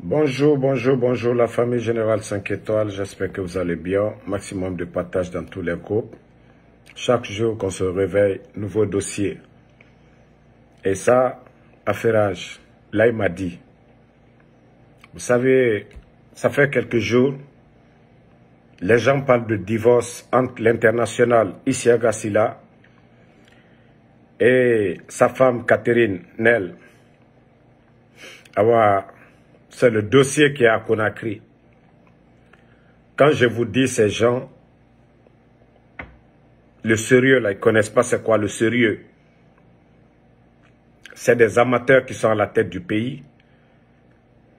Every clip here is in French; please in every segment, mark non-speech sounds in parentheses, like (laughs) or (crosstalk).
Bonjour, bonjour, bonjour la famille Générale 5 étoiles. J'espère que vous allez bien. Maximum de partage dans tous les groupes. Chaque jour qu'on se réveille, nouveau dossier. Et ça, âge. Là, il m'a dit. Vous savez, ça fait quelques jours, les gens parlent de divorce entre l'international Issia Agassila et sa femme Catherine Nel. Avoir c'est le dossier qui est à Conakry. Quand je vous dis ces gens, le sérieux, là, ils ne connaissent pas c'est quoi le sérieux. C'est des amateurs qui sont à la tête du pays.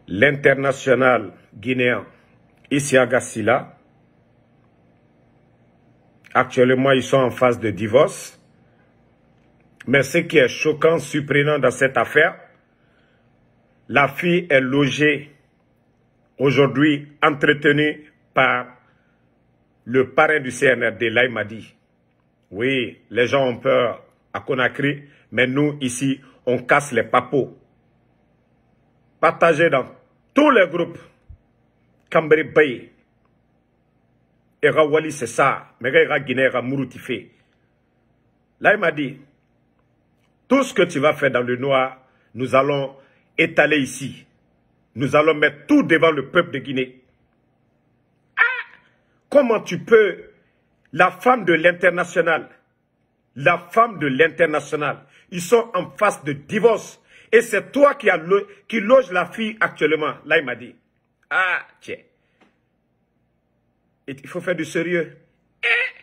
L'international guinéen à Silla, actuellement ils sont en phase de divorce. Mais ce qui est choquant, surprenant dans cette affaire, la fille est logée aujourd'hui, entretenue par le parrain du CNRD, dit Oui, les gens ont peur à Conakry, mais nous, ici, on casse les papos. Partagé dans tous les groupes. Cambri Bay, Wali, c'est ça. Mais Guinée, Mouroutifé. Là, il m'a dit, tout ce que tu vas faire dans le noir, nous allons allé ici. Nous allons mettre tout devant le peuple de Guinée. Ah! Comment tu peux, la femme de l'international, la femme de l'international, ils sont en face de divorce. Et c'est toi qui, loges qui loge la fille actuellement. Là, il m'a dit, ah, tiens, il faut faire du sérieux. Eh?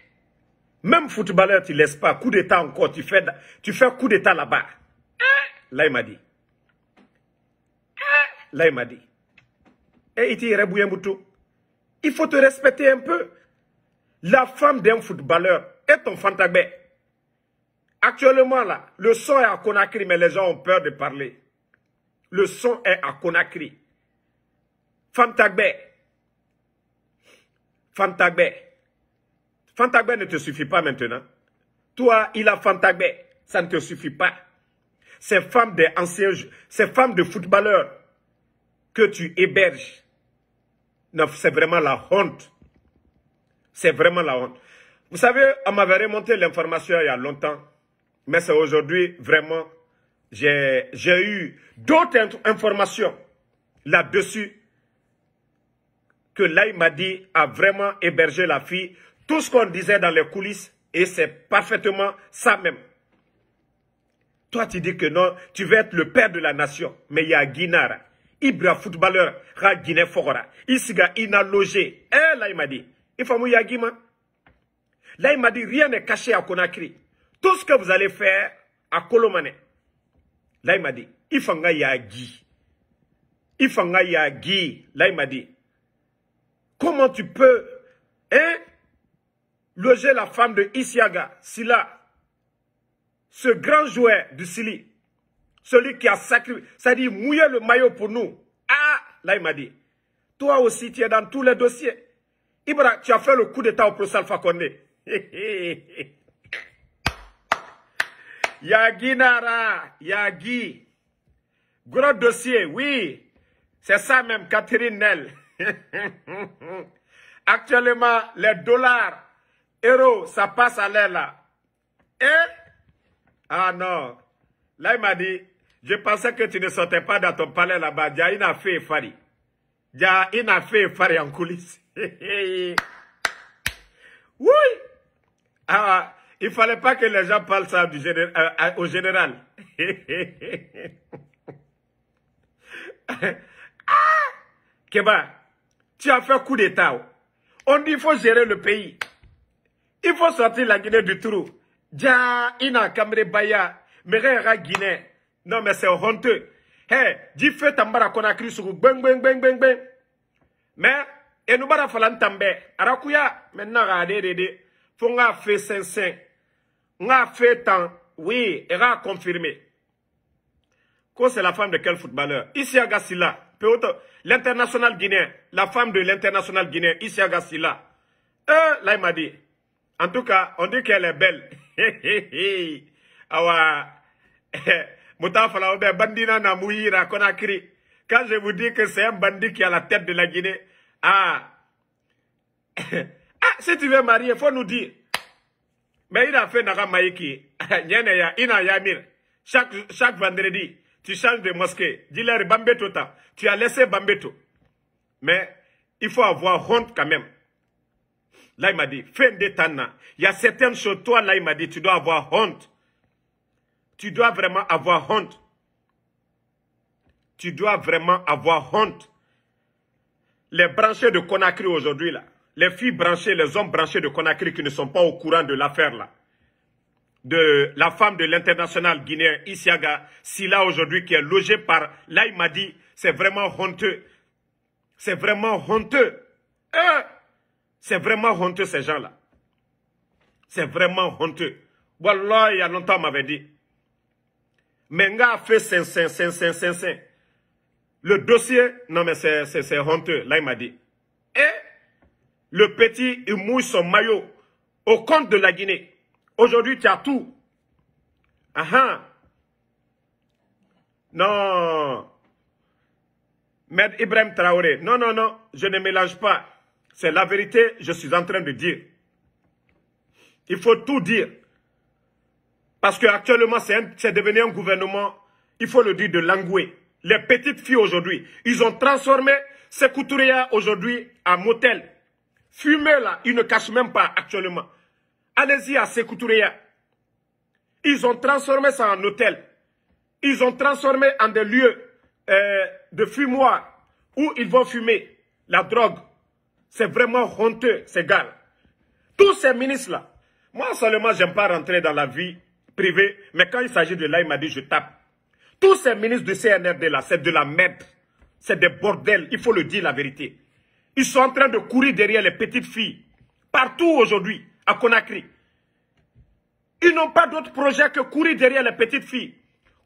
Même footballeur, tu ne laisses pas. Coup d'état encore, tu fais, tu fais coup d'état là-bas. Eh? là, il m'a dit, Là, il m'a dit. Et eh, il il faut te respecter un peu. La femme d'un footballeur est ton fantagbe. Actuellement, là, le son est à Conakry, mais les gens ont peur de parler. Le son est à Conakry. Fantagbe. Fantagbe. Fantagbe ne te suffit pas maintenant. Toi, il a Fantagbe. Ça ne te suffit pas. Ces femmes, des anciens, ces femmes de footballeurs que tu héberges, c'est vraiment la honte. C'est vraiment la honte. Vous savez, on m'avait remonté l'information il y a longtemps, mais c'est aujourd'hui vraiment, j'ai eu d'autres informations là-dessus que là, m'a dit, a vraiment hébergé la fille. Tout ce qu'on disait dans les coulisses, et c'est parfaitement ça même. Toi, tu dis que non, tu veux être le père de la nation, mais il y a Guinara ibra footballeur à guinée fogora isiga ina logé eh Là il yagima dit, rien n'est caché à Conakry tout ce que vous allez faire à Kolomane faut ifanga yagi ifanga yagi dit. comment tu peux hein loger la femme de Isiaga là, ce grand joueur du Sili celui qui a sacrifié, c'est-à-dire mouiller le maillot pour nous. Ah, là il m'a dit, toi aussi tu es dans tous les dossiers. Ibra, tu as fait le coup d'état au procès Alpha (laughs) Yagi Nara, Yagi, gros dossier, oui, c'est ça même, Catherine Nel. (laughs) Actuellement, les dollars, euros, ça passe à l'air là. Et, ah non, là il m'a dit, je pensais que tu ne sortais pas dans ton palais là-bas. Dia, il a fait Fari. Dia, il a fait Fari en coulisses. (laughs) oui. Ah, il fallait pas que les gens parlent ça du euh, euh, au général. (laughs) ah, tu as fait coup d'État. On dit qu'il faut gérer le pays. Il faut sortir la Guinée du trou. Dia, ina Kamre Baya, Guinée. Non, mais c'est honteux. Hé, hey, fait tambara sur vous. Ben, ben, ben, ben, ben. Mais, et nous bara falan també. Arakuya, maintenant, regardez, regardez. Faut nga fait 5-5. Nga fait tant. Oui, et quest confirmé. que c'est la femme de quel footballeur Ici à Gassila. L'international guinéen. La femme de l'international guinéen, ici à Gassila. Euh, là, il m'a dit. En tout cas, on dit qu'elle est belle. ah ouais. (laughs) (laughs) Moutafala Obe, Bandina Namouira, Conakry. Quand je vous dis que c'est un bandit qui a la tête de la Guinée, ah, (coughs) ah si tu veux marier, faut nous dire. Mais il a fait Naga Maïki, (coughs) Ina Yamir, chaque, chaque vendredi, tu changes de mosquée. Dis-leur Bambeto, tu as laissé Bambeto. Mais il faut avoir honte quand même. Là, il m'a dit, fin de Il y a certaines choses, toi, là, il m'a dit, tu dois avoir honte. Tu dois vraiment avoir honte. Tu dois vraiment avoir honte. Les branchés de Conakry aujourd'hui, là, les filles branchées, les hommes branchés de Conakry qui ne sont pas au courant de l'affaire, là, de la femme de l'international guinéen, Isiaga Silla, aujourd'hui, qui est logée par... Là, il m'a dit, c'est vraiment honteux. C'est vraiment honteux. Hein? c'est vraiment honteux, ces gens-là. C'est vraiment honteux. Wallah, il y a longtemps, m'avait dit, mais a fait 5, 5, 5, 5, 5, Le dossier, non mais c'est honteux. Là, il m'a dit. Et le petit, il mouille son maillot au compte de la Guinée. Aujourd'hui, tu as tout. Ah ah. Non. Maître Ibrahim Traoré. Non, non, non. Je ne mélange pas. C'est la vérité, je suis en train de dire. Il faut tout dire. Parce qu'actuellement, c'est devenu un gouvernement, il faut le dire, de langoué. Les petites filles aujourd'hui, ils ont transformé ces aujourd'hui en motel. Fumer là, ils ne cachent même pas actuellement. Allez-y à ces Ils ont transformé ça en hôtel. Ils ont transformé en des lieux euh, de fumoir où ils vont fumer la drogue. C'est vraiment honteux, ces gars Tous ces ministres-là. Moi seulement, je n'aime pas rentrer dans la vie privé. Mais quand il s'agit de là, il m'a dit, je tape. Tous ces ministres du CNRD là, c'est de la merde. C'est des bordels, il faut le dire la vérité. Ils sont en train de courir derrière les petites filles. Partout aujourd'hui, à Conakry. Ils n'ont pas d'autre projet que courir derrière les petites filles.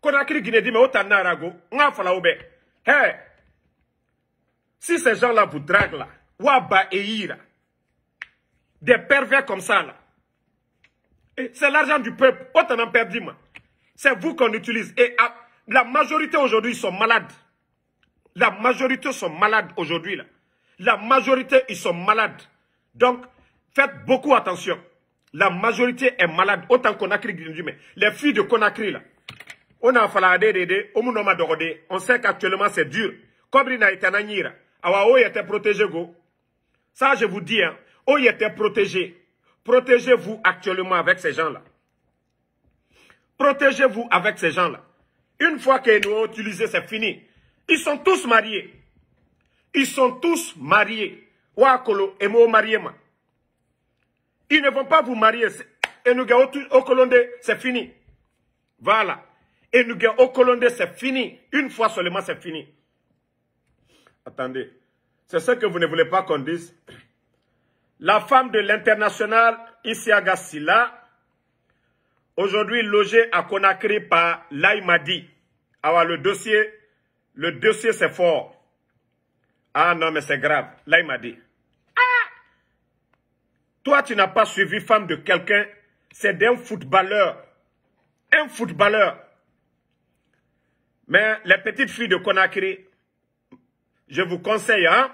Conakry Guinée dit, mais autant Narago, ben? Hé! si ces gens-là vous draguent là, Waba et des pervers comme ça là, c'est l'argent du peuple. Autant en C'est vous qu'on utilise. Et la majorité aujourd'hui ils sont malades. La majorité sont malades aujourd'hui. là. La majorité, ils sont malades. Donc, faites beaucoup attention. La majorité est malade. Autant Conakry, les filles de Conakry, on a on sait qu'actuellement c'est dur. il a été était protégé go. Ça, je vous dis, hein, il était protégé. Protégez-vous actuellement avec ces gens-là. Protégez-vous avec ces gens-là. Une fois qu'ils nous ont utilisé, c'est fini. Ils sont tous mariés. Ils sont tous mariés. Ils ne vont pas vous marier. Et nous au c'est fini. Voilà. Et nous au Colonde, c'est fini. Une fois seulement, c'est fini. Attendez. C'est ce que vous ne voulez pas qu'on dise la femme de l'international Isiaga Silla, aujourd'hui logée à Conakry par l'Aïmadi. Alors le dossier, le dossier c'est fort. Ah non mais c'est grave, l'Aïmadi. Ah Toi tu n'as pas suivi femme de quelqu'un, c'est d'un footballeur. Un footballeur. Mais les petites filles de Conakry, je vous conseille, hein,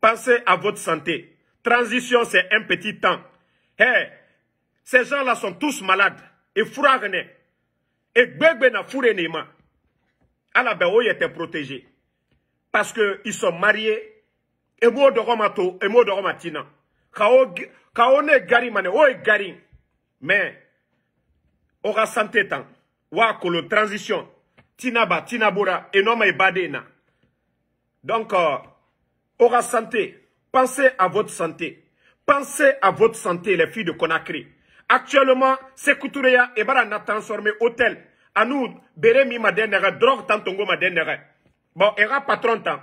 pensez à votre santé. Transition, c'est un petit temps. Hey, ces gens-là sont tous malades. Et Ils Et bébé n'a fourré la Alors, ils étaient protégés. Parce qu'ils sont mariés. Et moi, de Romato, et moi, de Romatina. Quand on est gari, mané, on gari. Mais, aura santé tant. Wa le transition. Tinaba, tinabura, et non, mais badena. Donc, euh, aura santé. Pensez à votre santé. Pensez à votre santé, les filles de Conakry. Actuellement, c'est Sekoutureya et Barana transformé hôtel. À nous, Beremi Madenera drogue Tantongo Madenera. Bon, Era patron tant.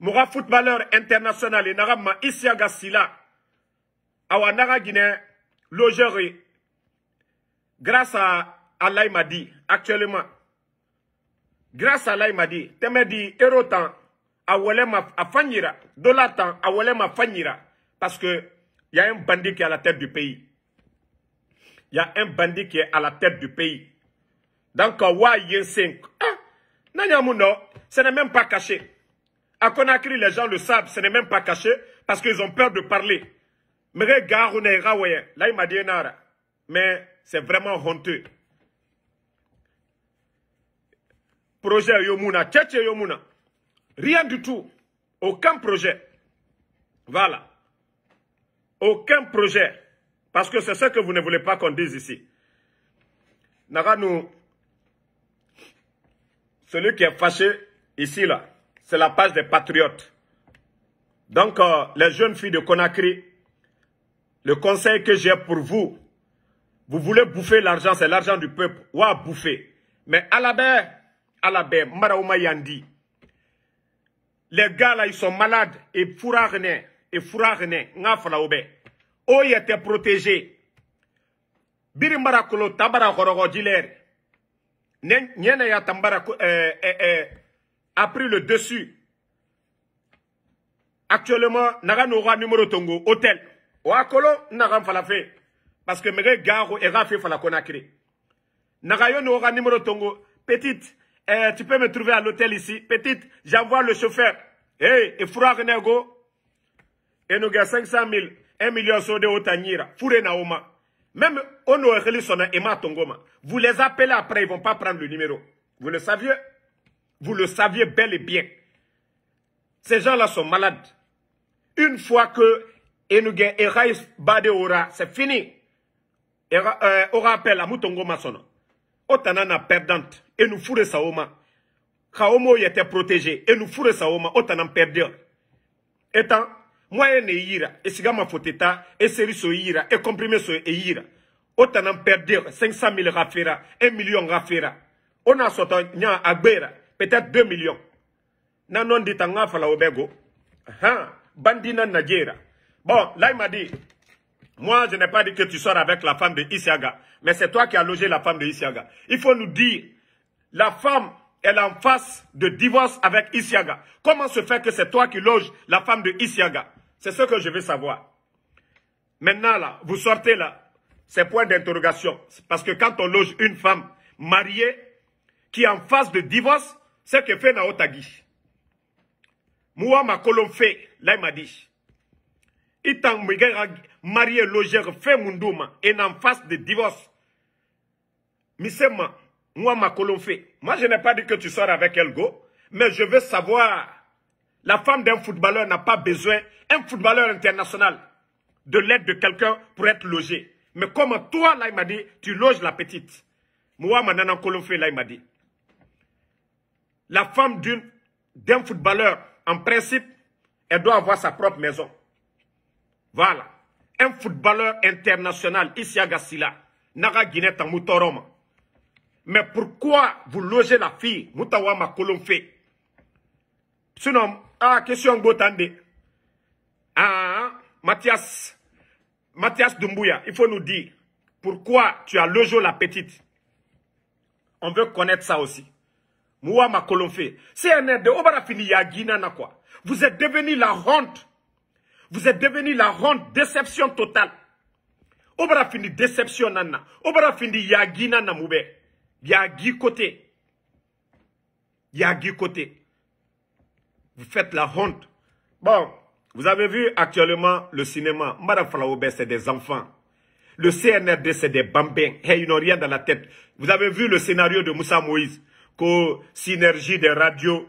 Moura footballeur international, et ma Isiaga Sila. Awa Nara Guinée, logerie. Grâce à Allah m'a dit, actuellement. Grâce à Allah m'a dit, Temedi, héros Awolema Afanira. Dolatan, Awolema Fanira. parce que il y a un bandit qui est à la tête du pays. Il y a un bandit qui est à la tête du pays. Donc, Wa Yensink, ah, ce n'est même pas caché. a Conakry, les gens le savent, ce n'est même pas caché, parce qu'ils ont peur de parler. Mais regarde, là, il m'a dit, mais c'est vraiment honteux. Projet Yomuna, Tchétché Yomuna. Rien du tout. Aucun projet. Voilà. Aucun projet. Parce que c'est ce que vous ne voulez pas qu'on dise ici. Naganou, celui qui est fâché ici, là, c'est la page des patriotes. Donc, euh, les jeunes filles de Conakry, le conseil que j'ai pour vous, vous voulez bouffer l'argent, c'est l'argent du peuple. Ou à bouffer. Mais à la baie, à la baie, Maraouma Yandi, les gars là, ils sont malades et fourragnés. Et fourragnés. Oh, ils étaient protégés. Birimbara kolo tabara korogo diler. Nyene ya euh, euh, euh, a pris le dessus. Actuellement, naga noura numéro tongo, hôtel. Oa kolo, naga fala Parce que gars, garo era fait fala konakiri. Naga yo numéro tongo, petite. Eh, tu peux me trouver à l'hôtel ici. Petite, j'envoie le chauffeur. Hey, et froid Nego. Et nous gagnons 500 000, 1 million sur de Otanira, Fouré Naoma. Même Ono Elisona et Tongoma. Vous les appelez après, ils ne vont pas prendre le numéro. Vous le saviez Vous le saviez bel et bien. Ces gens-là sont malades. Une fois que Enouge et Bade c'est fini. Euh, aura appel à Moutongoma Sono. Otanana perdante et nous fourre sa oma. Kaomo était protégé et nous fourre sa oma autant en perdre. tant. moi un ira, et si ma foteta, et série so ira, et comprimé so e ira. Autant en perdre 500 000 rafera, 1 million rafera. On a sorti n'ya agbera, peut-être 2 millions. Nanon dit en fala obego. Ah, hein? bandina najera. Bon, là il m'a dit, moi, je n'ai pas dit que tu sors avec la femme de Isiaga, mais c'est toi qui as logé la femme de Isiaga. Il faut nous dire la femme, elle est en face de divorce avec Isiaga. Comment se fait que c'est toi qui loges la femme de Isiaga C'est ce que je veux savoir. Maintenant, là, vous sortez là, C'est point d'interrogation. Parce que quand on loge une femme mariée qui est en face de divorce, c'est que fait Naotagi. Mouama Kolomfe, là, il m'a dit. Itan marié logère fait Mundouma et en face de divorce. Misema, moi, ma moi je n'ai pas dit que tu sors avec Elgo, mais je veux savoir. La femme d'un footballeur n'a pas besoin, un footballeur international, de l'aide de quelqu'un pour être logé. Mais comme toi, là, il m'a dit, tu loges la petite. Moi, maintenant, là, il m'a dit. La femme d'un footballeur, en principe, elle doit avoir sa propre maison. Voilà. Un footballeur international, ici à Gassila, Naga Guinée, Tamutoroma. Mais pourquoi vous logez la fille Moutawa Makolonfe Sinon, ah, question Botande. Ah, Mathias, Mathias Doumbouya, il faut nous dire pourquoi tu as logé la petite. On veut connaître ça aussi. Moua Makolonfe. C'est un Yagina na quoi. Vous êtes devenu la honte. Vous êtes devenu la honte déception totale. Obara fini déception nana. Obara fini yagina il y a Guy Côté. Il y a Guy Côté. Vous faites la honte. Bon, vous avez vu actuellement le cinéma. Madame Falaoubert, c'est des enfants. Le CNRD, c'est des bambins. ils n'ont rien dans la tête. Vous avez vu le scénario de Moussa Moïse. co synergie des radios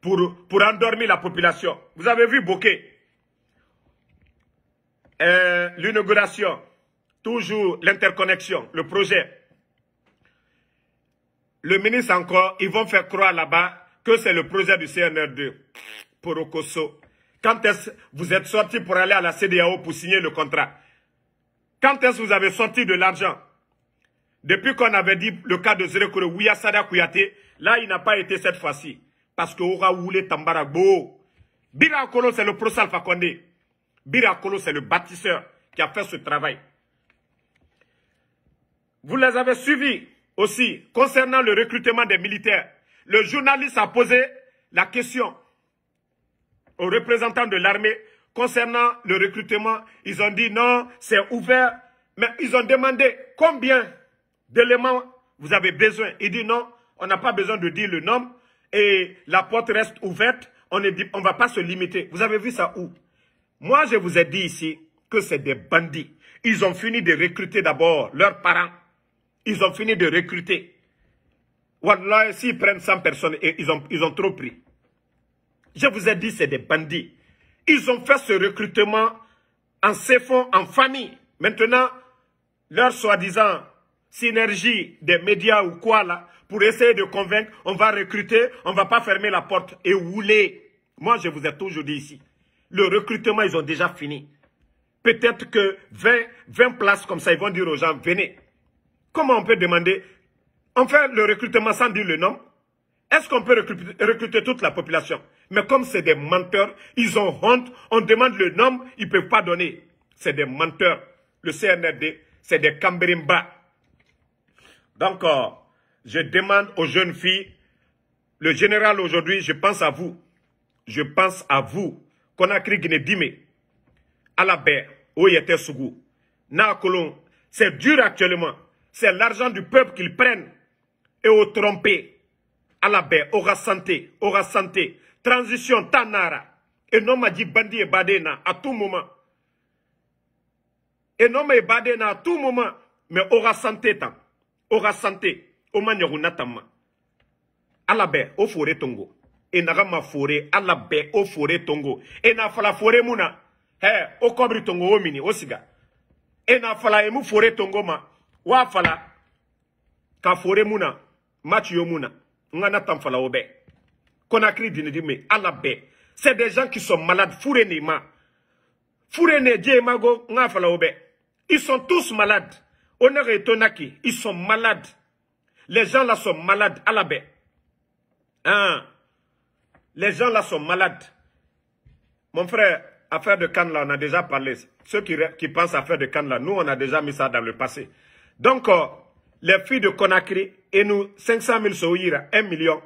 pour, endormir la population. Vous avez vu Bokeh. Euh, l'inauguration. Toujours l'interconnexion, le projet. Le ministre encore, ils vont faire croire là-bas que c'est le projet du CNR2 pour Okoso. Quand est-ce vous êtes sorti pour aller à la CDAO pour signer le contrat Quand est-ce que vous avez sorti de l'argent Depuis qu'on avait dit le cas de Zerekore Sada Kouyate, là, il n'a pas été cette fois-ci. Parce que Ora Tambarago. Bira Birakolo, c'est le procès Alpha Kondé. Birakolo, c'est le bâtisseur qui a fait ce travail. Vous les avez suivis. Aussi, concernant le recrutement des militaires, le journaliste a posé la question aux représentants de l'armée concernant le recrutement. Ils ont dit non, c'est ouvert, mais ils ont demandé combien d'éléments vous avez besoin. Il dit non, on n'a pas besoin de dire le nom. et la porte reste ouverte, on ne on va pas se limiter. Vous avez vu ça où Moi, je vous ai dit ici que c'est des bandits. Ils ont fini de recruter d'abord leurs parents ils ont fini de recruter. Wallah, s'ils prennent 100 personnes, et ils, ont, ils ont trop pris. Je vous ai dit, c'est des bandits. Ils ont fait ce recrutement en fonds en famille. Maintenant, leur soi-disant synergie des médias ou quoi là, pour essayer de convaincre, on va recruter, on ne va pas fermer la porte et rouler. Moi, je vous ai toujours dit ici, le recrutement, ils ont déjà fini. Peut-être que 20, 20 places comme ça, ils vont dire aux gens, venez. Comment on peut demander, on fait le recrutement sans dire le nom Est-ce qu'on peut recruter, toute la population Mais comme c'est des menteurs, ils ont honte, on demande le nom, ils ne peuvent pas donner. C'est des menteurs. Le CNRD, c'est des Cambrimba. Donc, euh, je demande aux jeunes filles, le général aujourd'hui, je pense à vous. Je pense à vous. Conakry Guinée-Dime, Alabert, Oyete Sougou, Nakolon, c'est dur actuellement. C'est l'argent du peuple qu'ils prennent et au tromper À la baie, aura santé, aura santé. Transition Tanara. Et non m'a dit Bandi et Badena à tout moment. Et non m'a Badena à tout moment. Mais aura santé tant. Aura santé. Au À la baie, au forêt Tongo. Et n'a ma forêt, à la baie, au forêt Tongo. Et n'a la forêt Mouna. eh au cobre Tongo, au mini, au Et n'a fala emu forêt Tongo ma. Wafala, fala muna, fore mun na Konakri mun obe. Konakri, c'est des gens qui sont malades fure ma fure mago ils sont tous malades On a ils sont malades les gens là sont malades ala hein les gens là sont malades mon frère affaire de Cannes là on a déjà parlé ceux qui, pensent à faire de Cannes là nous on a déjà mis ça dans le passé Donc, euh, les filles de Conakry, et nous, 500 000 souyira, 1 million.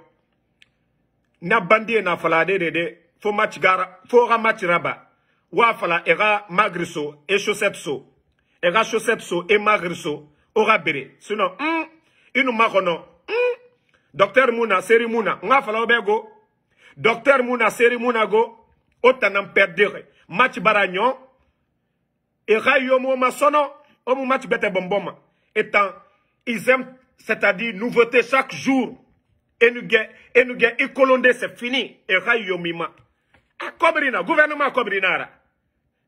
Na bandi na falade de de, fo match gara, fo ra match raba. Wa fala, era magriso, et chaussette so. Era chaussette so, et magriso, ora bere. Sinon, hum, inu marono, hum. Docteur Mouna, Seri Mouna, nga fala obego. Docteur Mouna, Seri Mouna go, otanam perdere. Match baragnon, era yomo masono, omu match bete bomboma. étant, ils aiment, c'est-à-dire, nouveauté chaque jour. Et nous et nous et c'est fini. Et rayomima. Kobrina, gouvernement Kobrinara.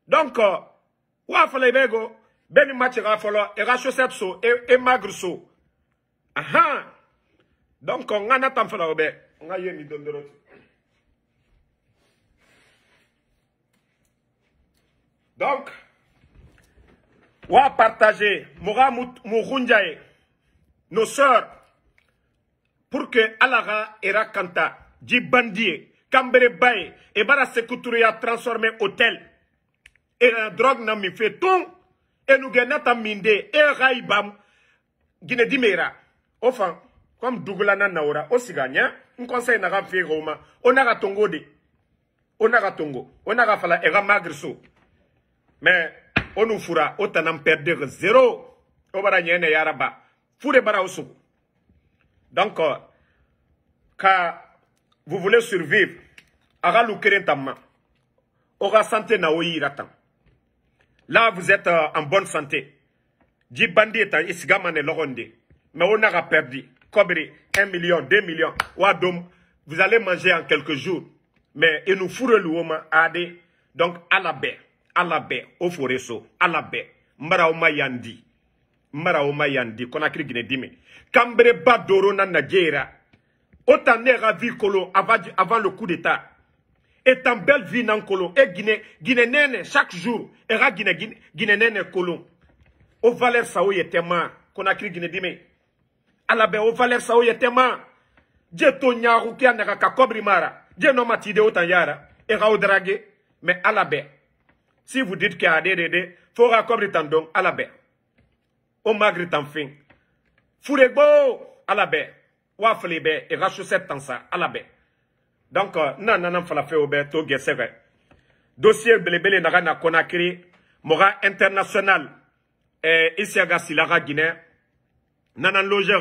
Donc, wa euh, bego, ben machira folo, et rachosep so, et magre so. Aha. Donc, on a tam la obe. On a de Donc, wa partager moga mugunja ye nos sœurs pour que ala ga era kanta jibandi ye kanbereba ye e bara sekuturuya transformer hôtel e na drogue na min fe tun e nuge nata min de e ga i ba guinedime era o fan comme dugulana nawora o siga ɲa n conseil naga fe ga o ma o naga tongo de o naga tongo o naga fala e ga magre so mais On nous fura autant en perdre zéro On bara yaraba fure de bara donc euh, ka vous voulez survivre a ka lu kelen ma santé na o là vous êtes euh, en bonne santé di bandi eta i siga mais on a perdu. perdi 1 million 2 millions Wadom. vous allez manger en quelques jours mais ils nous fure lu o ade donc ala bɛɛ ala bɛɛ o fore so ala bɛɛ mbarawma yandi mbarawma yandi konakiri gine dimi kanbereba doro na najera o ta ne ka vie kolon avant le coup d'état et en belle vie nan kolon e gine gine nene chaque jour e ka gine gine, gine nene kolon o valeur sa o ye tɛma konakiri gine dimi ala bɛɛ o valeur sa o ye tɛma je to ɲagu ke a naga ka kɔbiri mara je nɔ matide o tan yara e ka o darage mais ala bɛɛ si vous dites qu'il y a des dédés, fora les tendons à la baie. Au magre tanfin. Fourego à la baie. la baie et rachoussette tansa à la baie. Donc, euh, nan nan faire au obe c'est vrai. Dossier belebele naga na Conakry, mora international, ici isiaga silaga Guinée, nanan logé.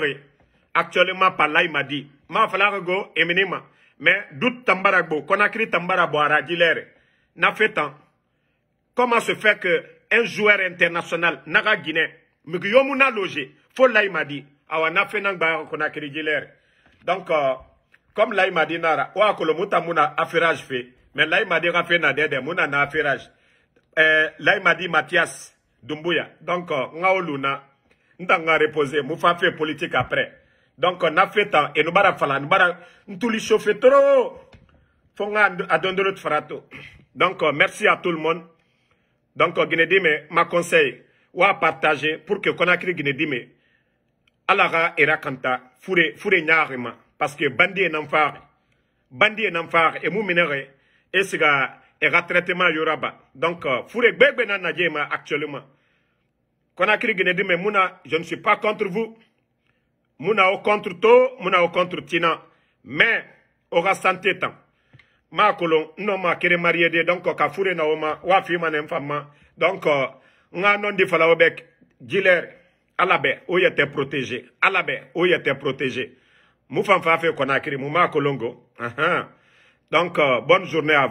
actuellement par là il m'a dit, ma fala go éminemment. mais doute tambaragbo, Conakry tambarabo aradilere, na fait tant, Comment se fait qu'un joueur international, Naga Guinée, Mugiyomuna logé, il m'a dit, Awana Fenangba Konakiri Giler. Donc, euh, comme là il m'a dit, Nara, ou à Kolomouta Mouna, affairage fait. Mais là il m'a dit, Rafena Dede, Mouna na affairage. Euh, là il m'a dit, Mathias Dumbuya. Donc, euh, Ngaoluna, Ndanga reposé, Moufa fait politique après. Donc, on euh, a fait tant, et nous bara fala, nous bara, nous les chauffer trop. Fonga adondorot frato. Donc, merci à tout le monde. Donc, Guinée-Dime, ma conseil, ou à partager pour que Conakry Guinée-Dime, Alara et Rakanta, Fure, Fure Nyarima, parce que Bandi et Namfar, Bandi et Namfar, et Mouminere, et Siga, et traitement Yoraba. Donc, euh, Fure Bebe Nanadjema actuellement. Conakry Guinée-Dime, je ne suis pas contre vous. Mouna au contre tout, Mouna au contre Tina. Mais, aura santé temps. ma kolon nno ma kere marié de donc ka fure na woma wa fi ma nem fama donc nga non di fala obek jiler alabe o yete protégé alabe o yete protégé mu fan fa fe konakiri mu ma kolongo aha donc bonne journée à vous